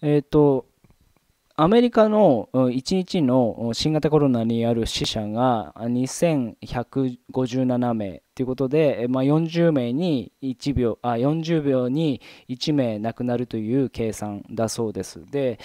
えっ、ー、と、アメリカの1日の新型コロナによる死者が2157名ということで、まあ、40名に1秒あ40秒に1名亡くなるという計算だそうです。で、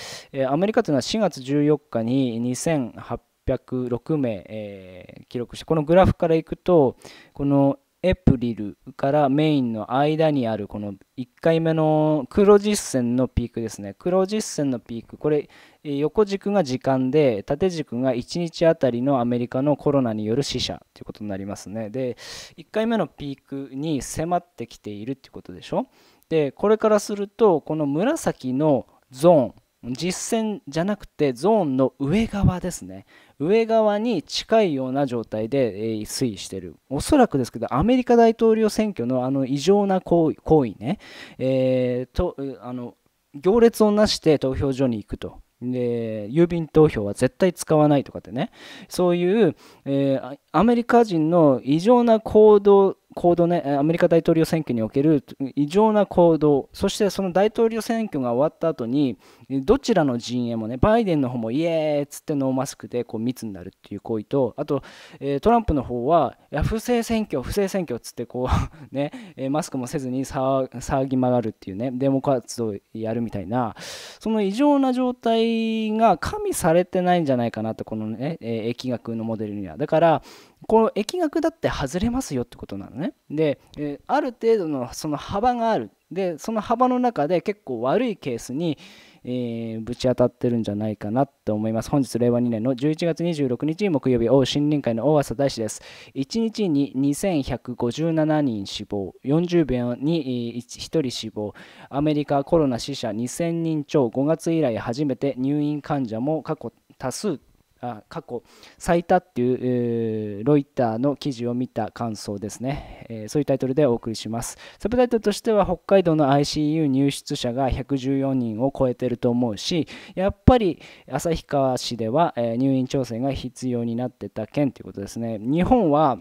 アメリカというのは4月14日に2806名、えー、記録してこのグラフからいくとこのエプリルからメインの間にあるこの1回目の黒実線のピークですね。黒実線のピーク、これ横軸が時間で縦軸が1日あたりのアメリカのコロナによる死者ということになりますね。で、1回目のピークに迫ってきているということでしょ。で、これからするとこの紫のゾーン、実線じゃなくてゾーンの上側ですね上側に近いような状態で推移してるおそらくですけどアメリカ大統領選挙のあの異常な行為行為ね、えー、とあの行列をなして投票所に行くとで郵便投票は絶対使わないとかってねそういう、えー、アメリカ人の異常な行動行動ね、アメリカ大統領選挙における異常な行動、そしてその大統領選挙が終わった後に、どちらの陣営もね、バイデンの方もイエーっつってノーマスクでこう密になるっていう行為と、あと、えトランプの方は、いや不正選挙、不正選挙っつってこう ね、マスクもせずに騒ぎがるっていうね、デモ活動やるみたいな、その異常な状態が加味されてないんじゃないかなと、このね、疫学のモデルには。だから、この疫学だって外れますよってことなのね。で、えある程度のその幅がある。で、その幅の中で結構悪いケースに、えー、ぶち当たってるんじゃないかなと思います。本日令和2年の11月26日木曜日、大森林会の大浅大師です。1日に2157人死亡、40秒に 1, 1人死亡、アメリカコロナ死者2000人超、5月以来初めて入院患者も過去多数あ過去最多っていう、えー、ロイターの記事を見た感想ですね、えー、そういうタイトルでお送りしますサブタイトルとしては北海道の ICU 入出者が114人を超えてると思うしやっぱり旭川市では、えー、入院調整が必要になってた件ということですね日本は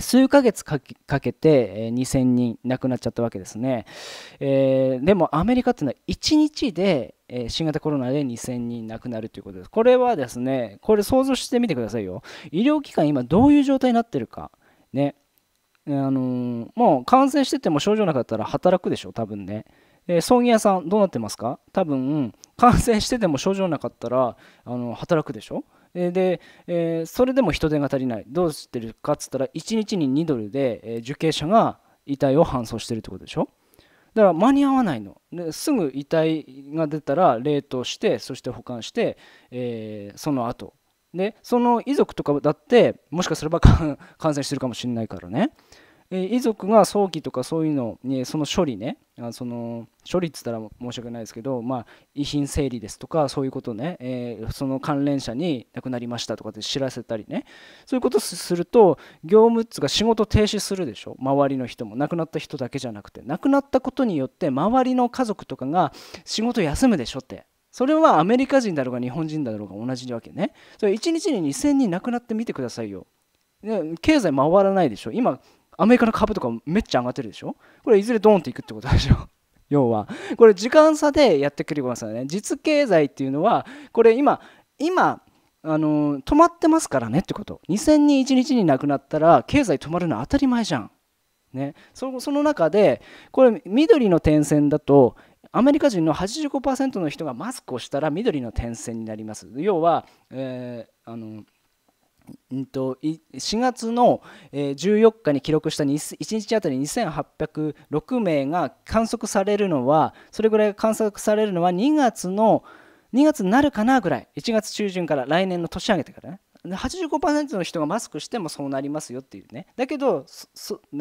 数ヶ月かけて2000人亡くなっちゃったわけですね、えー、でもアメリカっていうのは1日でえ新型コロナで2000人亡くなるということです。これはですね、これ想像してみてくださいよ。医療機関、今どういう状態になってるか。ね。あのー、もう感染してても症状なかったら働くでしょ、多分ね。え葬儀屋さん、どうなってますか多分、感染してても症状なかったら、あの働くでしょで、えー、それでも人手が足りない。どうしてるかっつったら、1日に2ドルで、え受刑者が遺体を搬送してるってことでしょだから間に合わないの。ですぐ遺体が出たら冷凍して、そして保管して、えー、その後。で、その遺族とかだって、もしかすれば感染してるかもしれないからね。えー、遺族が葬儀とかそういうの、ね、その処理ねあその処理って言ったら申し訳ないですけど、まあ、遺品整理ですとかそういうことね、えー、その関連者に亡くなりましたとかって知らせたりねそういうことすると業務っつが仕事停止するでしょ周りの人も亡くなった人だけじゃなくて亡くなったことによって周りの家族とかが仕事休むでしょってそれはアメリカ人だろうが日本人だろうが同じわけねそれ1日に2000人亡くなってみてくださいよ経済回らないでしょ今アメリカの株とかめっちゃ上がってるでしょこれいずれドーンっていくってことでしょ 要はこれ時間差でやってくることなんね実経済っていうのはこれ今今あの止まってますからねってこと2000人1日になくなったら経済止まるのは当たり前じゃんね、そその中でこれ緑の点線だとアメリカ人の85%の人がマスクをしたら緑の点線になります要は、えー、あのうんと、4月の14日に記録した1日あたり2806名が観測されるのはそれぐらい観測されるのは2月の2月になるかなぐらい1月中旬から来年の年上げてからね85%の人がマスクしてもそうなりますよっていうねだけどあ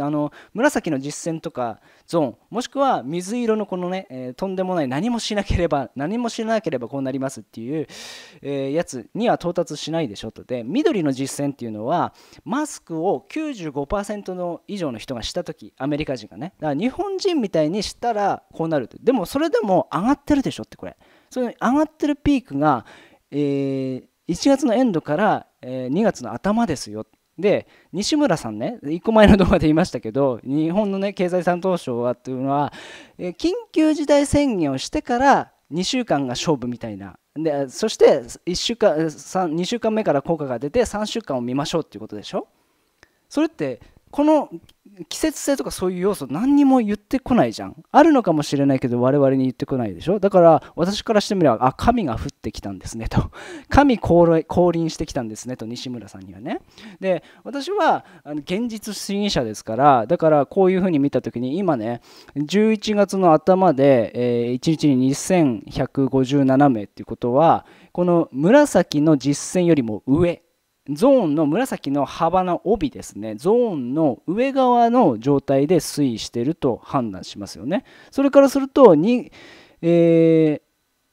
の紫の実践とかゾーンもしくは水色のこのね、えー、とんでもない何もしなければ何もしなければこうなりますっていう、えー、やつには到達しないでしょとで緑の実践っていうのはマスクを95%の以上の人がした時アメリカ人がねだから日本人みたいにしたらこうなるとでもそれでも上がってるでしょってこれその上がってるピークが、えー1月のエンドからえ2月の頭ですよ。で、西村さんね、1個前の動画で言いましたけど、日本のね、経済産業省はというのは、え緊急事態宣言をしてから2週間が勝負みたいなでそして1週間2週間目から効果が出て3週間を見ましょうっていうことでしょそれってこの季節性とかそういう要素何にも言ってこないじゃんあるのかもしれないけど我々に言ってこないでしょだから私からしてみればあ神が降ってきたんですねと 神降臨してきたんですねと西村さんにはねで私は現実主義者ですからだからこういうふうに見たときに今ね11月の頭で、え1日に2157名っていうことはこの紫の実践よりも上ゾーンの紫の幅の帯ですねゾーンの上側の状態で推移していると判断しますよねそれからすると2、え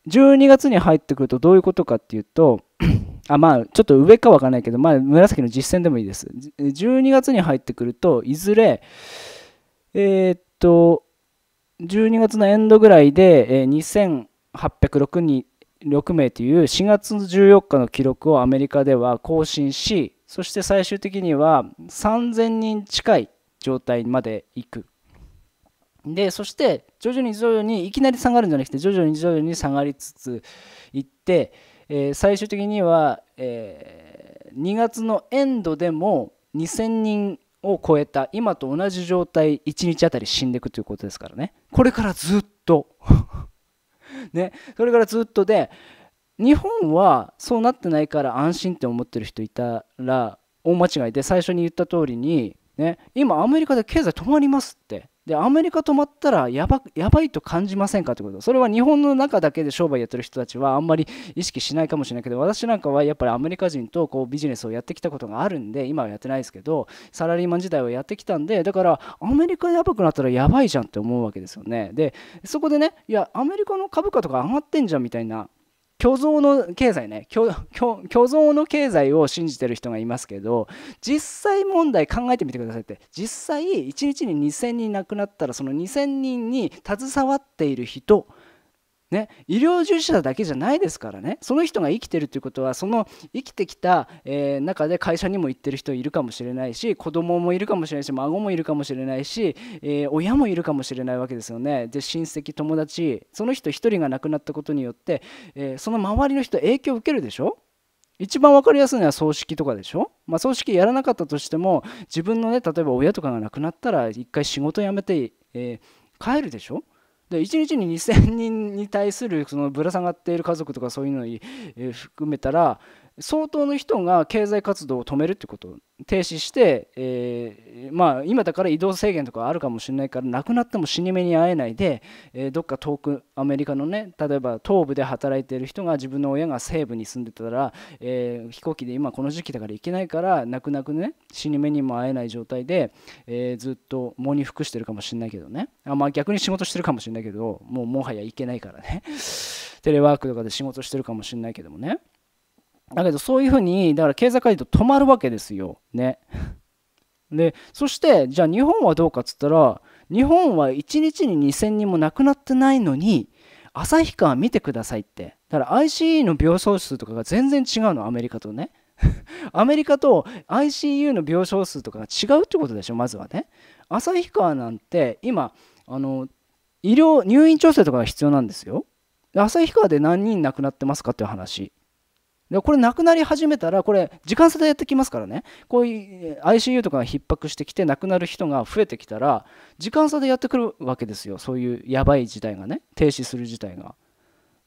ー、12月に入ってくるとどういうことかっていうと あまあちょっと上かわかんないけど、まあ、紫の実践でもいいです12月に入ってくるといずれえー、っと12月のエンドぐらいで、え2806に6名という4月14日の記録をアメリカでは更新しそして最終的には3000人近い状態までいくでそして徐々に徐々にいきなり下がるんじゃなくて徐々に徐々に下がりつついって、えー、最終的には、えー、2月のエンドでも2000人を超えた今と同じ状態1日あたり死んでいくということですからねこれからずっとね、それからずっとで、日本はそうなってないから安心って思ってる人いたら大間違いで最初に言った通りに、ね、今アメリカで経済止まりますってでアメリカ止まったらやばやばいと感じませんかってことそれは日本の中だけで商売やってる人たちはあんまり意識しないかもしれないけど私なんかはやっぱりアメリカ人とこうビジネスをやってきたことがあるんで今はやってないですけどサラリーマン時代はやってきたんでだからアメリカやばくなったらやばいじゃんって思うわけですよねでそこでねいやアメリカの株価とか上がってんじゃんみたいな虚像の経済ね虚像の経済を信じてる人がいますけど実際問題考えてみてくださいって実際1日に2,000人亡くなったらその2,000人に携わっている人ね、医療従事者だけじゃないですからねその人が生きてるということはその生きてきた、えー、中で会社にも行ってる人いるかもしれないし子供もいるかもしれないし孫もいるかもしれないし、えー、親もいるかもしれないわけですよねで親戚友達その人1人が亡くなったことによって、えー、その周りの人影響を受けるでしょ一番分かりやすいのは葬式とかでしょ、まあ、葬式やらなかったとしても自分のね例えば親とかが亡くなったら一回仕事辞めて、え帰るでしょで1日に2000人に対するそのぶら下がっている家族とかそういうのに、含めたら相当の人が経済活動を止めるってこと停止して、えー、まあ、今だから移動制限とかあるかもしれないから亡くなっても死に目に会えないで、えー、どっか遠くアメリカのね例えば東部で働いている人が自分の親が西部に住んでたら、えー、飛行機で今この時期だから行けないから泣く泣くね死に目にも会えない状態で、えずっと喪に服してるかもしれないけどねあ、まあ、逆に仕事してるかもしれないけどもうもはや行けないからねテレワークとかで仕事してるかもしれないけどもね。だけどそういうふうに、だから経済界と止まるわけですよ。ね。で、そしてじゃあ日本はどうかっつったら、日本は1日に2000人も亡くなってないのに、旭川見てくださいって。だから ICE の病床数とかが全然違うの、アメリカとね。アメリカと ICU の病床数とかが違うってことでしょ、まずはね。旭川なんて今、あの医療、入院調整とかが必要なんですよ。旭川で何人亡くなってますかっていう話。でこれなくなり始めたらこれ時間差でやってきますからねこういう ICU とかが逼迫してきて亡くなる人が増えてきたら時間差でやってくるわけですよそういうやばい事態がね停止する事態が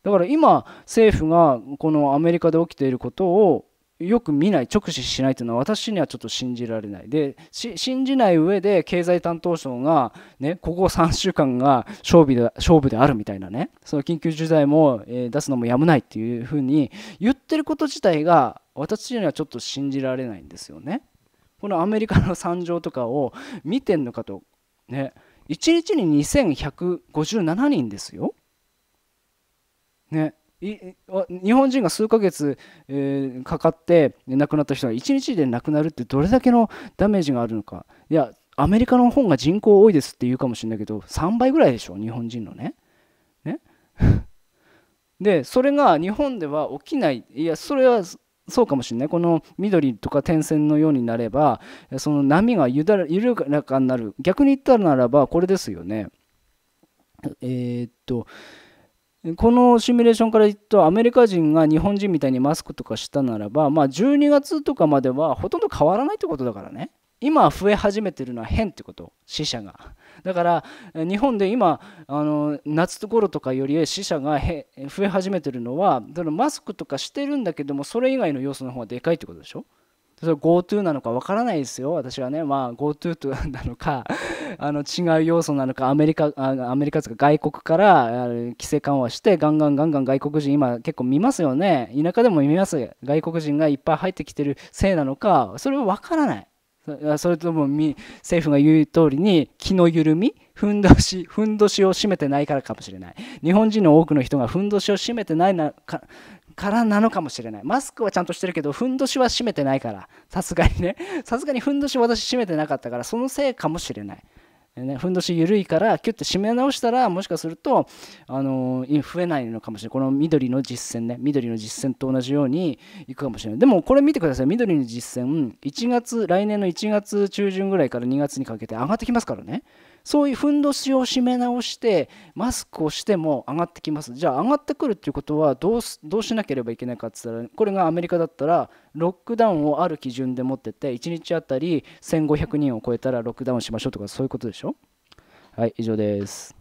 だから今政府がこのアメリカで起きていることをよく見ない直視しないというのは私にはちょっと信じられないで信じない上で経済担当省が、ね、ここ3週間が勝負で勝負であるみたいなねその緊急事態も、えー、出すのもやむないっていうふうに言ってること自体が私にはちょっと信じられないんですよね。このアメリカの惨状とかを見てんのかとね1日に2157人ですよ。ね日本人が数ヶ月、えー、かかって亡くなった人が1日で亡くなるってどれだけのダメージがあるのかいやアメリカの方が人口多いですって言うかもしれないけど3倍ぐらいでしょ日本人のね。ね でそれが日本では起きないいやそれはそうかもしれないこの緑とか点線のようになればその波がゆだ緩やかになる逆に言ったならばこれですよね。えー、っとこのシミュレーションから言うとアメリカ人が日本人みたいにマスクとかしたならば、まあ、12月とかまではほとんど変わらないってことだからね今増え始めてるのは変ってこと死者がだから日本で今あの夏頃とかより死者が増え始めてるのはマスクとかしてるんだけどもそれ以外の要素の方がでかいってことでしょそれ GoTo なのかわからないですよ、私はね、まあ、GoTo となのか あの違う要素なのか、アメリカ、アメリカとか外国から規制緩和して、ガンガンガンガン外国人、今結構見ますよね、田舎でも見ます、外国人がいっぱい入ってきてるせいなのか、それはわからない。それとも政府が言う通りに気の緩みふんどしふんどしを占めてないからかもしれない日本人の多くの人がふんどしを占めてないなかからなのかもしれない。マスクはちゃんとしてるけど、ふんどしは閉めてないから、さすがにね、さすがにふんどし私閉めてなかったから、そのせいかもしれない。ね、ふんどし緩いからキュッて締め直したらもしかすると、あのー、増えないのかもしれないこの緑の実践ね緑の実践と同じようにいくかもしれないでもこれ見てください緑の実践1月来年の1月中旬ぐらいから2月にかけて上がってきますからねそういうふんどしを締め直してマスクをしても上がってきますじゃあ上がってくるっていうことはどうどうしなければいけないかって言ったらこれがアメリカだったらロックダウンをある基準で持ってて1日あたり1500人を超えたらロックダウンしましょうとかそういうことでしょはい以上です